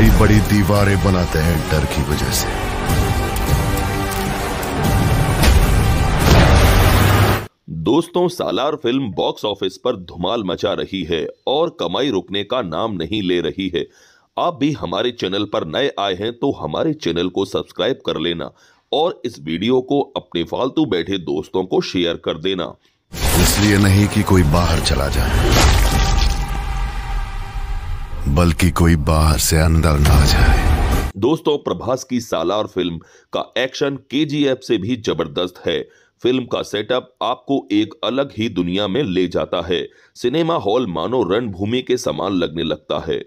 बड़ी बड़ी दीवारें बनाते हैं डर की वजह से दोस्तों सालार फिल्म बॉक्स ऑफिस पर धुमाल मचा रही है और कमाई रुकने का नाम नहीं ले रही है आप भी हमारे चैनल पर नए आए हैं तो हमारे चैनल को सब्सक्राइब कर लेना और इस वीडियो को अपने फालतू बैठे दोस्तों को शेयर कर देना इसलिए नहीं कि कोई बाहर चला जाए बल्कि कोई बाहर से अंदर ना जाए दोस्तों प्रभास की सालार फिल्म का एक्शन केजीएफ से भी जबरदस्त है फिल्म का सेटअप आपको एक अलग ही दुनिया में ले जाता है सिनेमा हॉल मानो रणभूमि के समान लगने लगता है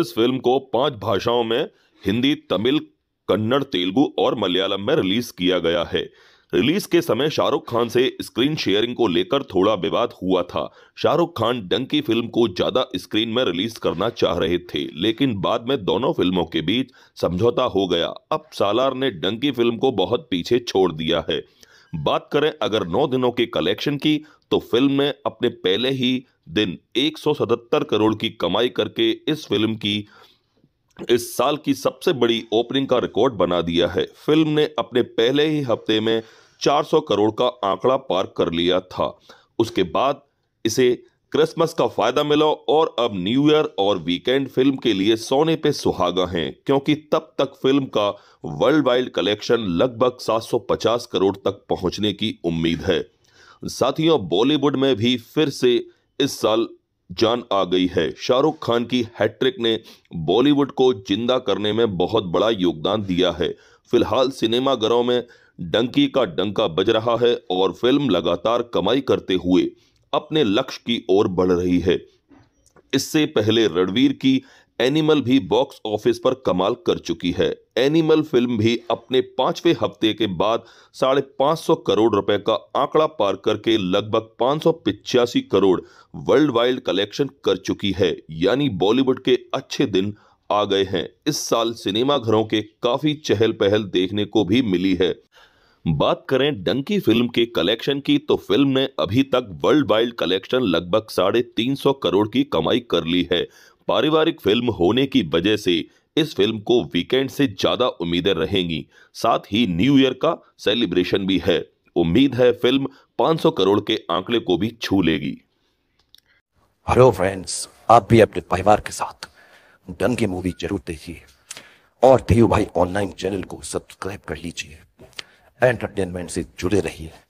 इस फिल्म को पांच भाषाओं में हिंदी तमिल कन्नड़ तेलुगु और मलयालम में रिलीज किया गया है रिलीज के समय शाहरुख खान से स्क्रीन शेयरिंग को लेकर थोड़ा विवाद हुआ था शाहरुख खान डंकी फिल्म को ज्यादा स्क्रीन में रिलीज करना चाह रहे थे लेकिन बाद में दोनों फिल्मों के बीच समझौता हो गया अब सालार ने डंकी फिल्म को बहुत पीछे छोड़ दिया है बात करें अगर नौ दिनों के कलेक्शन की तो फिल्म ने अपने पहले ही दिन एक करोड़ की कमाई करके इस फिल्म की इस साल की सबसे बड़ी ओपनिंग का रिकॉर्ड बना दिया है फिल्म ने अपने पहले ही हफ्ते में 400 करोड़ का आंकड़ा पार कर लिया था उसके बाद इसे क्रिसमस का फायदा मिला और अब न्यू ईयर और वीकेंड फिल्म के लिए सोने पे सुहागा हैं क्योंकि तब तक फिल्म का वर्ल्ड वाइड कलेक्शन लगभग 750 करोड़ तक पहुंचने की उम्मीद है साथियों बॉलीवुड में भी फिर से इस साल जान आ गई है शाहरुख खान की हैट्रिक ने बॉलीवुड को जिंदा करने में बहुत बड़ा योगदान दिया है फिलहाल सिनेमाघरों में डंकी का डंका बज रहा है और फिल्म लगातार कमाई करते हुए अपने लक्ष्य की ओर बढ़ रही है इससे पहले रणवीर की एनिमल भी बॉक्स ऑफिस पर कमाल कर चुकी है एनिमल फिल्म भी अपने पांचवें हफ्ते के बाद साढ़े पांच सौ करोड़ रुपए का आंकड़ा पार करके लगभग पांच सौ पिचासी करोड़ वर्ल्ड वाइड कलेक्शन कर चुकी है यानी बॉलीवुड के अच्छे दिन आ गए हैं इस साल सिनेमाघरों के काफ़ी चहल पहल देखने को भी मिली है बात करें डंकी फिल्म के कलेक्शन की तो फिल्म ने अभी तक वर्ल्ड वाइड कलेक्शन लगभग साढ़े तीन सौ करोड़ की कमाई कर ली है पारिवारिक फिल्म होने की वजह से इस फिल्म को वीकेंड से ज़्यादा उम्मीदें रहेंगी साथ ही न्यू ईयर का सेलिब्रेशन भी है उम्मीद है फिल्म 500 करोड़ के आंकड़े को भी छू लेगी हेलो फ्रेंड्स आप भी अपने परिवार के साथ डन की मूवी जरूर देखिए और धीरू भाई ऑनलाइन चैनल को सब्सक्राइब कर लीजिए एंटरटेनमेंट से जुड़े रहिए